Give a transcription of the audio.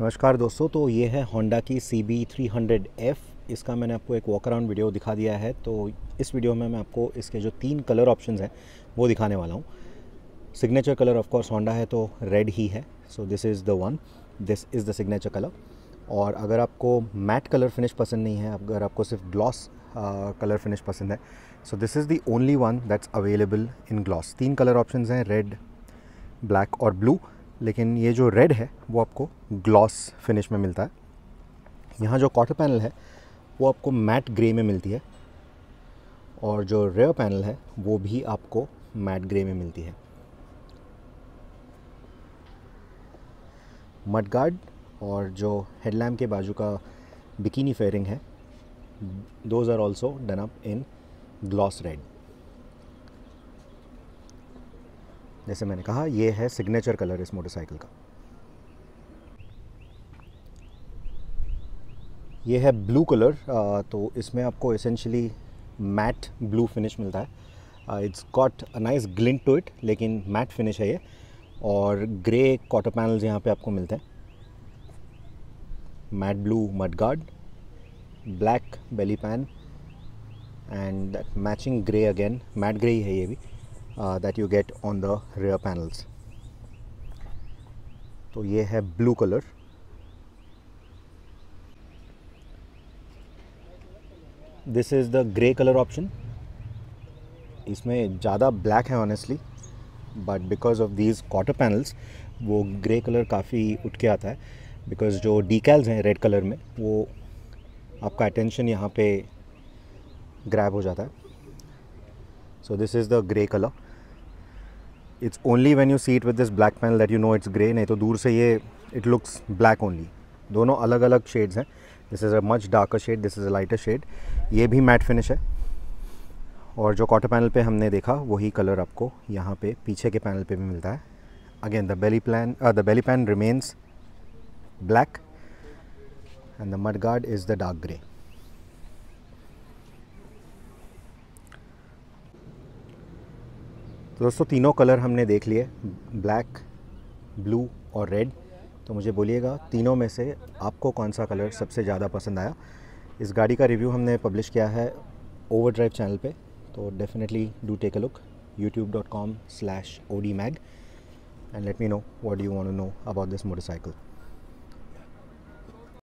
नमस्कार दोस्तों तो ये है होंडा की C B three hundred F इसका मैंने आपको एक वॉक अराउंड वीडियो दिखा दिया है तो इस वीडियो में मैं आपको इसके जो तीन कलर ऑप्शंस हैं वो दिखाने वाला हूँ signature colour of course Honda है तो रेड ही है so this is the one this is the signature colour और अगर आपको मैट कलर फिनिश पसंद नहीं है अगर आपको सिर्फ ग्लॉस कलर फिनिश पसंद है so this is the only one that's available in gloss तीन कलर ऑप्शन हैं रेड ब्लैक और ब्लू लेकिन ये जो रेड है वो आपको ग्लॉस फिनिश में मिलता है यहाँ जो क्वार्टर पैनल है वो आपको मैट ग्रे में मिलती है और जो रेयर पैनल है वो भी आपको मैट ग्रे में मिलती है मड गार्ड और जो हेडलैम्प के बाजू का बिकिनी फेयरिंग है those are also done up in gloss red जैसे मैंने कहा ये है सिग्नेचर कलर इस मोटरसाइकिल का ये है ब्लू कलर तो इसमें आपको इसेंशली मैट ब्लू फिनिश मिलता है it's got a nice glint to it लेकिन मैट फिनिश है ये और ग्रे कॉटर पैनल्स यहाँ पे आपको मिलते हैं matte blue mudguard black belly pan and matching grey again matte grey ही है ये भी uh, that you get on the rear panels तो ये है blue colour this is the grey colour option इसमें ज़्यादा ब्लैक है honestly but because of these quarter panels वो ग्रे कलर काफ़ी उठ के आता है बिकॉज जो डिकैल्स हैं रेड कलर में वो आपका अटेंशन यहाँ पे ग्रैब हो जाता है So this is the grey color. It's only when you see it with this black panel that you know it's grey. nahi to dur se ye it looks black only. dono alag alag shades hain This is a much darker shade. This is a lighter shade. ye bhi matte finish hai और जो quarter panel पे हमने देखा वही colour आपको यहाँ पे पीछे के पैनल पे भी मिलता है again the belly pan the belly pan remains black and the mudguard is the dark grey तो दोस्तों तीनों कलर हमने देख लिए ब्लैक ब्लू और रेड तो मुझे बोलिएगा तीनों में से आपको कौन सा कलर सबसे ज़्यादा पसंद आया इस गाड़ी का रिव्यू हमने पब्लिश किया है ओवर ड्राइव चैनल पे तो definitely do take a look YouTube dot com slash O D mag and let me know what you want know about this motorcycle